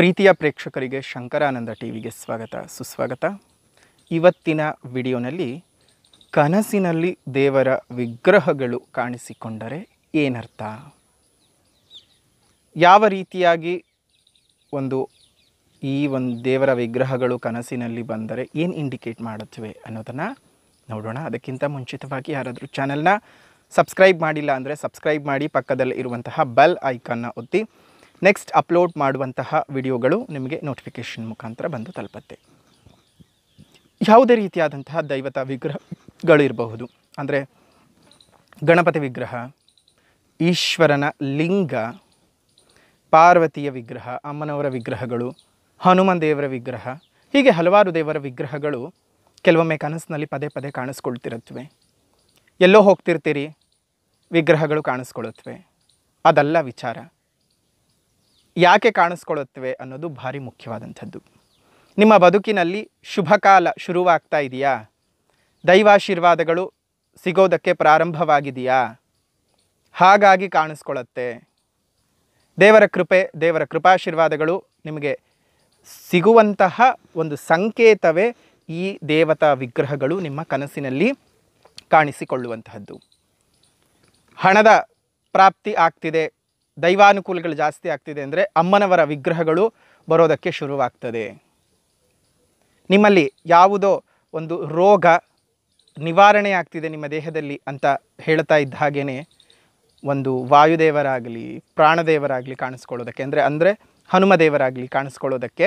ಪ್ರೀತಿಯ ಪ್ರೇಕ್ಷಕರಿಗೆ ಶಂಕರಾನಂದ ಟಿ ವಿಗೆ ಸ್ವಾಗತ ಸುಸ್ವಾಗತ ಇವತ್ತಿನ ವಿಡಿಯೋನಲ್ಲಿ ಕನಸಿನಲ್ಲಿ ದೇವರ ವಿಗ್ರಹಗಳು ಕಾಣಿಸಿಕೊಂಡರೆ ಏನರ್ಥ ಯಾವ ರೀತಿಯಾಗಿ ಒಂದು ಈ ಒಂದು ದೇವರ ವಿಗ್ರಹಗಳು ಕನಸಿನಲ್ಲಿ ಬಂದರೆ ಏನು ಇಂಡಿಕೇಟ್ ಮಾಡುತ್ತವೆ ಅನ್ನೋದನ್ನು ನೋಡೋಣ ಅದಕ್ಕಿಂತ ಮುಂಚಿತವಾಗಿ ಯಾರಾದರೂ ಚಾನಲ್ನ ಸಬ್ಸ್ಕ್ರೈಬ್ ಮಾಡಿಲ್ಲ ಅಂದರೆ ಸಬ್ಸ್ಕ್ರೈಬ್ ಮಾಡಿ ಪಕ್ಕದಲ್ಲಿ ಇರುವಂತಹ ಬೆಲ್ ಐಕನ್ನ ಒತ್ತಿ ನೆಕ್ಸ್ಟ್ ಅಪ್ಲೋಡ್ ಮಾಡುವಂತಹ ವಿಡಿಯೋಗಳು ನಿಮಗೆ ನೋಟಿಫಿಕೇಷನ್ ಮುಖಾಂತರ ಬಂದು ತಲುಪತ್ತೆ ಯಾವುದೇ ರೀತಿಯಾದಂತಹ ದೈವತ ವಿಗ್ರಹಗಳಿರಬಹುದು ಅಂದರೆ ಗಣಪತಿ ವಿಗ್ರಹ ಈಶ್ವರನ ಲಿಂಗ ಪಾರ್ವತಿಯ ವಿಗ್ರಹ ಅಮ್ಮನವರ ವಿಗ್ರಹಗಳು ಹನುಮನ್ ದೇವರ ವಿಗ್ರಹ ಹೀಗೆ ಹಲವಾರು ದೇವರ ವಿಗ್ರಹಗಳು ಕೆಲವೊಮ್ಮೆ ಕನಸಿನಲ್ಲಿ ಪದೇ ಪದೇ ಕಾಣಿಸ್ಕೊಳ್ತಿರುತ್ತವೆ ಎಲ್ಲೋ ಹೋಗ್ತಿರ್ತೀರಿ ವಿಗ್ರಹಗಳು ಕಾಣಿಸ್ಕೊಳ್ಳುತ್ತವೆ ಅದಲ್ಲ ವಿಚಾರ ಯಾಕೆ ಕಾಣಿಸ್ಕೊಳ್ಳುತ್ತವೆ ಅನ್ನೋದು ಭಾರಿ ಮುಖ್ಯವಾದಂಥದ್ದು ನಿಮ್ಮ ಬದುಕಿನಲ್ಲಿ ಶುಭಕಾಲ ಶುರುವಾಗ್ತಾ ಇದೆಯಾ ದೈವಾಶೀರ್ವಾದಗಳು ಸಿಗೋದಕ್ಕೆ ಪ್ರಾರಂಭವಾಗಿದೆಯಾ ಹಾಗಾಗಿ ಕಾಣಿಸ್ಕೊಳ್ಳುತ್ತೆ ದೇವರ ಕೃಪೆ ದೇವರ ಕೃಪಾಶೀರ್ವಾದಗಳು ನಿಮಗೆ ಸಿಗುವಂತಹ ಒಂದು ಸಂಕೇತವೇ ಈ ದೇವತಾ ವಿಗ್ರಹಗಳು ನಿಮ್ಮ ಕನಸಿನಲ್ಲಿ ಕಾಣಿಸಿಕೊಳ್ಳುವಂತಹದ್ದು ಹಣದ ಪ್ರಾಪ್ತಿ ಆಗ್ತಿದೆ ದೈವಾನುಕೂಲಗಳು ಜಾಸ್ತಿ ಆಗ್ತಿದೆ ಅಂದರೆ ಅಮ್ಮನವರ ವಿಗ್ರಹಗಳು ಬರೋದಕ್ಕೆ ಶುರುವಾಗ್ತದೆ ನಿಮ್ಮಲ್ಲಿ ಯಾವುದೋ ಒಂದು ರೋಗ ನಿವಾರಣೆ ಆಗ್ತಿದೆ ನಿಮ್ಮ ದೇಹದಲ್ಲಿ ಅಂತ ಹೇಳ್ತಾ ಇದ್ದ ಹಾಗೇ ಒಂದು ವಾಯುದೇವರಾಗಲಿ ಪ್ರಾಣದೇವರಾಗಲಿ ಕಾಣಿಸ್ಕೊಳ್ಳೋದಕ್ಕೆ ಅಂದರೆ ಅಂದರೆ ಹನುಮದೇವರಾಗಲಿ ಕಾಣಿಸ್ಕೊಳ್ಳೋದಕ್ಕೆ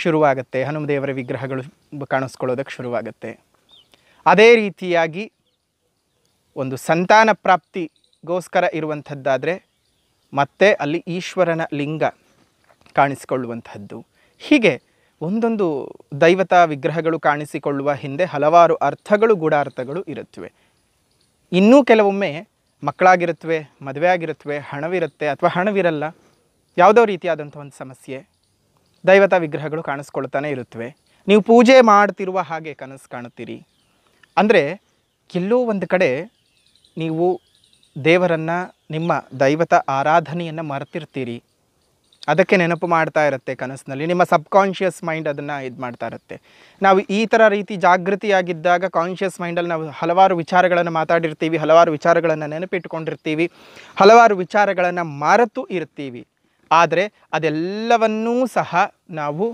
ಶುರುವಾಗುತ್ತೆ ಹನುಮದೇವರ ವಿಗ್ರಹಗಳು ಕಾಣಿಸ್ಕೊಳ್ಳೋದಕ್ಕೆ ಶುರುವಾಗುತ್ತೆ ಅದೇ ರೀತಿಯಾಗಿ ಒಂದು ಸಂತಾನ ಪ್ರಾಪ್ತಿಗೋಸ್ಕರ ಇರುವಂಥದ್ದಾದರೆ ಮತ್ತು ಅಲ್ಲಿ ಈಶ್ವರನ ಲಿಂಗ ಕಾಣಿಸಿಕೊಳ್ಳುವಂಥದ್ದು ಹೀಗೆ ಒಂದೊಂದು ದೈವತಾ ವಿಗ್ರಹಗಳು ಕಾಣಿಸಿಕೊಳ್ಳುವ ಹಿಂದೆ ಹಲವಾರು ಅರ್ಥಗಳು ಗೂಢಾರ್ಥಗಳು ಇರುತ್ತವೆ ಇನ್ನೂ ಕೆಲವೊಮ್ಮೆ ಮಕ್ಕಳಾಗಿರುತ್ತವೆ ಮದುವೆ ಆಗಿರುತ್ತವೆ ಹಣವಿರುತ್ತೆ ಅಥವಾ ಹಣವಿರಲ್ಲ ಯಾವುದೋ ರೀತಿಯಾದಂಥ ಒಂದು ಸಮಸ್ಯೆ ದೈವತಾ ವಿಗ್ರಹಗಳು ಕಾಣಿಸ್ಕೊಳ್ತಾನೆ ಇರುತ್ತವೆ ನೀವು ಪೂಜೆ ಮಾಡ್ತಿರುವ ಹಾಗೆ ಕನಸು ಕಾಣುತ್ತೀರಿ ಅಂದರೆ ಎಲ್ಲೋ ಒಂದು ಕಡೆ ನೀವು ದೇವರನ್ನು ನಿಮ್ಮ ದೈವತ ಆರಾಧನೆಯನ್ನು ಮರೆತಿರ್ತೀರಿ ಅದಕ್ಕೆ ನೆನಪು ಮಾಡ್ತಾ ಇರುತ್ತೆ ಕನಸಿನಲ್ಲಿ ನಿಮ್ಮ ಸಬ್ ಕಾನ್ಷಿಯಸ್ ಮೈಂಡ್ ಅದನ್ನು ಇದು ಮಾಡ್ತಾ ಇರುತ್ತೆ ನಾವು ಈ ಥರ ರೀತಿ ಜಾಗೃತಿಯಾಗಿದ್ದಾಗ ಕಾನ್ಷಿಯಸ್ ಮೈಂಡಲ್ಲಿ ನಾವು ಹಲವಾರು ವಿಚಾರಗಳನ್ನು ಮಾತಾಡಿರ್ತೀವಿ ಹಲವಾರು ವಿಚಾರಗಳನ್ನು ನೆನಪಿಟ್ಟುಕೊಂಡಿರ್ತೀವಿ ಹಲವಾರು ವಿಚಾರಗಳನ್ನು ಮರೆತು ಇರ್ತೀವಿ ಆದರೆ ಅದೆಲ್ಲವನ್ನೂ ಸಹ ನಾವು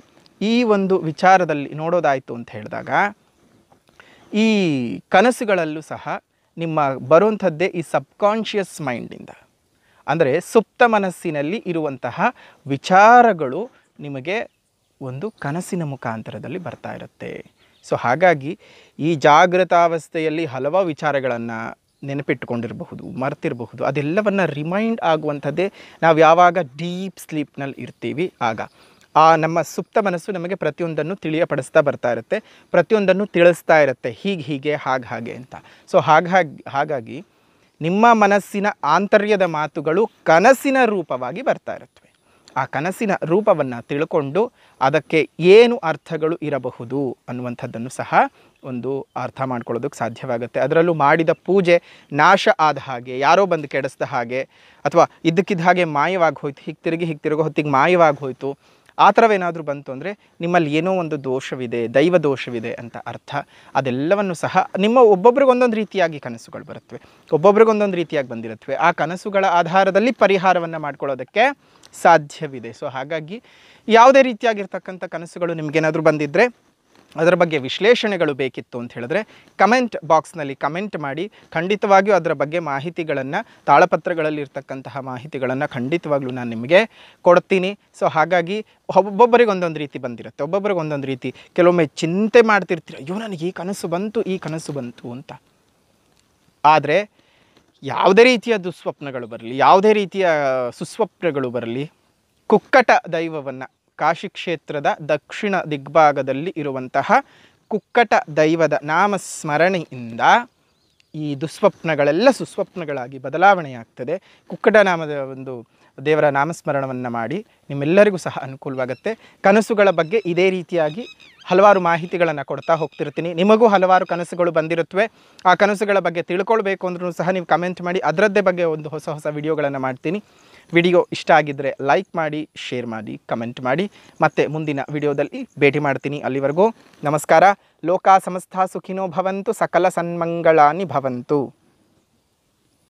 ಈ ಒಂದು ವಿಚಾರದಲ್ಲಿ ನೋಡೋದಾಯಿತು ಅಂತ ಹೇಳಿದಾಗ ಈ ಕನಸುಗಳಲ್ಲೂ ಸಹ ನಿಮ್ಮ ಬರುವಂಥದ್ದೇ ಈ ಸಬ್ಕಾನ್ಷಿಯಸ್ ಮೈಂಡಿಂದ ಅಂದರೆ ಸುಪ್ತ ಮನಸ್ಸಿನಲ್ಲಿ ಇರುವಂತಹ ವಿಚಾರಗಳು ನಿಮಗೆ ಒಂದು ಕನಸಿನ ಮುಖಾಂತರದಲ್ಲಿ ಬರ್ತಾ ಇರುತ್ತೆ ಸೊ ಹಾಗಾಗಿ ಈ ಜಾಗೃತಾವಸ್ಥೆಯಲ್ಲಿ ಹಲವಾರು ವಿಚಾರಗಳನ್ನು ನೆನಪಿಟ್ಟುಕೊಂಡಿರಬಹುದು ಮರ್ತಿರಬಹುದು ಅದೆಲ್ಲವನ್ನು ರಿಮೈಂಡ್ ಆಗುವಂಥದ್ದೇ ನಾವು ಯಾವಾಗ ಡೀಪ್ ಸ್ಲೀಪ್ನಲ್ಲಿ ಇರ್ತೀವಿ ಆಗ ಆ ನಮ್ಮ ಸುಪ್ತ ಮನಸ್ಸು ನಮಗೆ ಪ್ರತಿಯೊಂದನ್ನು ತಿಳಿಯಪಡಿಸ್ತಾ ಬರ್ತಾ ಇರುತ್ತೆ ಪ್ರತಿಯೊಂದನ್ನು ತಿಳಿಸ್ತಾ ಇರುತ್ತೆ ಹೀಗೆ ಹೀಗೆ ಹಾಗೆ ಹಾಗೆ ಅಂತ ಸೊ ಹಾಗಾಗಿ ಹಾಗಾಗಿ ನಿಮ್ಮ ಮನಸ್ಸಿನ ಆಂತರ್ಯದ ಮಾತುಗಳು ಕನಸಿನ ರೂಪವಾಗಿ ಬರ್ತಾ ಇರುತ್ತವೆ ಆ ಕನಸಿನ ರೂಪವನ್ನು ತಿಳ್ಕೊಂಡು ಅದಕ್ಕೆ ಏನು ಅರ್ಥಗಳು ಇರಬಹುದು ಅನ್ನುವಂಥದ್ದನ್ನು ಸಹ ಒಂದು ಅರ್ಥ ಮಾಡ್ಕೊಳ್ಳೋದಕ್ಕೆ ಸಾಧ್ಯವಾಗುತ್ತೆ ಅದರಲ್ಲೂ ಮಾಡಿದ ಪೂಜೆ ನಾಶ ಆದ ಹಾಗೆ ಯಾರೋ ಬಂದು ಕೆಡಿಸಿದ ಹಾಗೆ ಅಥವಾ ಇದ್ದಕ್ಕಿದ್ದ ಹಾಗೆ ಮಾಯವಾಗಿ ಹೋಯ್ತು ಹೀಗೆ ತಿರುಗಿ ಹೀಗೆ ತಿರುಗೋ ಹೊತ್ತಿಗೆ ಮಾಯವಾಗಿ ಹೋಯಿತು ಆ ಥರವೇನಾದರೂ ಬಂತು ಅಂದರೆ ನಿಮ್ಮಲ್ಲಿ ಏನೋ ಒಂದು ದೋಷವಿದೆ ದೈವ ದೋಷವಿದೆ ಅಂತ ಅರ್ಥ ಅದೆಲ್ಲವನ್ನು ಸಹ ನಿಮ್ಮ ಒಬ್ಬೊಬ್ರಿಗೊಂದೊಂದು ರೀತಿಯಾಗಿ ಕನಸುಗಳು ಬರುತ್ತವೆ ಒಬ್ಬೊಬ್ರಿಗೊಂದೊಂದು ರೀತಿಯಾಗಿ ಬಂದಿರುತ್ತವೆ ಆ ಕನಸುಗಳ ಆಧಾರದಲ್ಲಿ ಪರಿಹಾರವನ್ನು ಮಾಡ್ಕೊಳ್ಳೋದಕ್ಕೆ ಸಾಧ್ಯವಿದೆ ಸೊ ಹಾಗಾಗಿ ಯಾವುದೇ ರೀತಿಯಾಗಿರ್ತಕ್ಕಂಥ ಕನಸುಗಳು ನಿಮಗೇನಾದರೂ ಬಂದಿದ್ದರೆ ಅದರ ಬಗ್ಗೆ ವಿಶ್ಲೇಷಣೆಗಳು ಬೇಕಿತ್ತು ಅಂತ ಹೇಳಿದ್ರೆ ಕಮೆಂಟ್ ಬಾಕ್ಸ್ನಲ್ಲಿ ಕಮೆಂಟ್ ಮಾಡಿ ಖಂಡಿತವಾಗಿಯೂ ಅದರ ಬಗ್ಗೆ ಮಾಹಿತಿಗಳನ್ನು ತಾಳಪತ್ರಗಳಲ್ಲಿರ್ತಕ್ಕಂತಹ ಮಾಹಿತಿಗಳನ್ನು ಖಂಡಿತವಾಗ್ಲೂ ನಾನು ನಿಮಗೆ ಕೊಡ್ತೀನಿ ಸೊ ಹಾಗಾಗಿ ಒಬ್ಬೊಬ್ಬರಿಗೆ ಒಂದೊಂದು ರೀತಿ ಬಂದಿರುತ್ತೆ ಒಬ್ಬೊಬ್ಬರಿಗೆ ಒಂದೊಂದು ರೀತಿ ಕೆಲವೊಮ್ಮೆ ಚಿಂತೆ ಮಾಡ್ತಿರ್ತೀರ ಅಯ್ಯೋ ನನಗೆ ಈ ಕನಸು ಬಂತು ಈ ಕನಸು ಬಂತು ಅಂತ ಆದರೆ ಯಾವುದೇ ರೀತಿಯ ದುಸ್ವಪ್ನಗಳು ಬರಲಿ ಯಾವುದೇ ರೀತಿಯ ಸುಸ್ವಪ್ನಗಳು ಬರಲಿ ಕುಕ್ಕಟ ದೈವವನ್ನು ಕಾಶಿ ಕ್ಷೇತ್ರದ ದಕ್ಷಿಣ ದಿಗ್ಭಾಗದಲ್ಲಿ ಇರುವಂತಹ ಕುಕ್ಕಟ ದೈವದ ನಾಮಸ್ಮರಣೆಯಿಂದ ಈ ದುಸ್ವಪ್ನಗಳೆಲ್ಲ ಸುಸ್ವಪ್ನಗಳಾಗಿ ಬದಲಾವಣೆಯಾಗ್ತದೆ ಕುಕ್ಕಟ ನಾಮದ ಒಂದು ದೇವರ ನಾಮಸ್ಮರಣವನ್ನು ಮಾಡಿ ನಿಮ್ಮೆಲ್ಲರಿಗೂ ಸಹ ಅನುಕೂಲವಾಗುತ್ತೆ ಕನಸುಗಳ ಬಗ್ಗೆ ಇದೇ ರೀತಿಯಾಗಿ ಹಲವಾರು ಮಾಹಿತಿಗಳನ್ನು ಕೊಡ್ತಾ ಹೋಗ್ತಿರ್ತೀನಿ ನಿಮಗೂ ಹಲವಾರು ಕನಸುಗಳು ಬಂದಿರುತ್ತವೆ ಆ ಕನಸುಗಳ ಬಗ್ಗೆ ತಿಳ್ಕೊಳ್ಬೇಕು ಅಂದ್ರೂ ಸಹ ನೀವು ಕಮೆಂಟ್ ಮಾಡಿ ಅದರದ್ದೇ ಬಗ್ಗೆ ಒಂದು ಹೊಸ ಹೊಸ ವಿಡಿಯೋಗಳನ್ನು ಮಾಡ್ತೀನಿ ವಿಡಿಯೋ ಇಷ್ಟ ಆಗಿದ್ದರೆ ಲೈಕ್ ಮಾಡಿ ಶೇರ್ ಮಾಡಿ ಕಮೆಂಟ್ ಮಾಡಿ ಮತ್ತೆ ಮುಂದಿನ ವಿಡಿಯೋದಲ್ಲಿ ಭೇಟಿ ಮಾಡ್ತೀನಿ ಅಲ್ಲಿವರೆಗೂ ನಮಸ್ಕಾರ ಲೋಕ ಸಮಸ್ತ ಸುಖಿನೋ ಭವಂತು ಸಕಲ ಸನ್ಮಂಗಳಾನಿ ಭವಂತು